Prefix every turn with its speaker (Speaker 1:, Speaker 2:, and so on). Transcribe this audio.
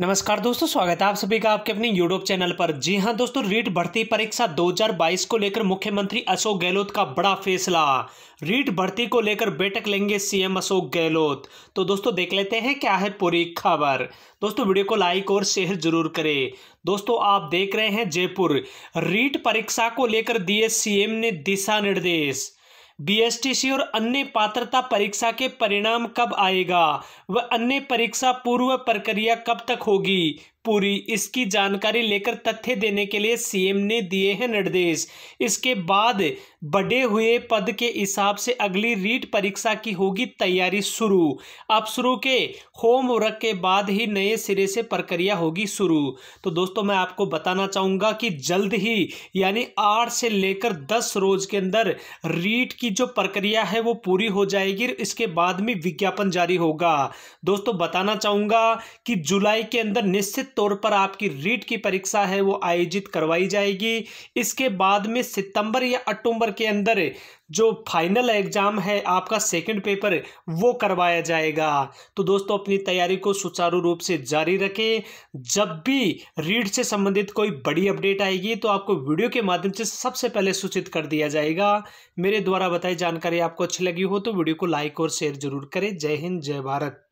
Speaker 1: नमस्कार दोस्तों स्वागत है आप सभी का आपके अपने यूट्यूब चैनल पर जी हां दोस्तों रीट भर्ती परीक्षा 2022 को लेकर मुख्यमंत्री अशोक गहलोत का बड़ा फैसला रीट भर्ती को लेकर बैठक लेंगे सीएम अशोक गहलोत तो दोस्तों देख लेते हैं क्या है पूरी खबर दोस्तों वीडियो को लाइक और शेयर जरूर करें दोस्तों आप देख रहे हैं जयपुर रीट परीक्षा को लेकर दिए सीएम ने दिशा निर्देश बीएसटीसी और अन्य पात्रता परीक्षा के परिणाम कब आएगा व अन्य परीक्षा पूर्व प्रक्रिया कब तक होगी पूरी इसकी जानकारी लेकर तथ्य देने के लिए सीएम ने दिए हैं निर्देश इसके बाद बढ़े हुए पद के हिसाब से अगली रीट परीक्षा की होगी तैयारी शुरू अब शुरू के होमवर्क के बाद ही नए सिरे से प्रक्रिया होगी शुरू तो दोस्तों मैं आपको बताना चाहूँगा कि जल्द ही यानी आठ से लेकर दस रोज के अंदर रीट की जो प्रक्रिया है वो पूरी हो जाएगी इसके बाद में विज्ञापन जारी होगा दोस्तों बताना चाहूँगा कि जुलाई के अंदर निश्चित तौर पर आपकी रीट की परीक्षा है वो आयोजित करवाई जाएगी इसके बाद में सितंबर या अक्टूबर के अंदर जो फाइनल एग्ज़ाम है आपका सेकंड पेपर वो करवाया जाएगा तो दोस्तों अपनी तैयारी को सुचारू रूप से जारी रखें जब भी रीड से संबंधित कोई बड़ी अपडेट आएगी तो आपको वीडियो के माध्यम से सबसे पहले सूचित कर दिया जाएगा मेरे द्वारा बताई जानकारी आपको अच्छी लगी हो तो वीडियो को लाइक और शेयर जरूर करें जय हिंद जय भारत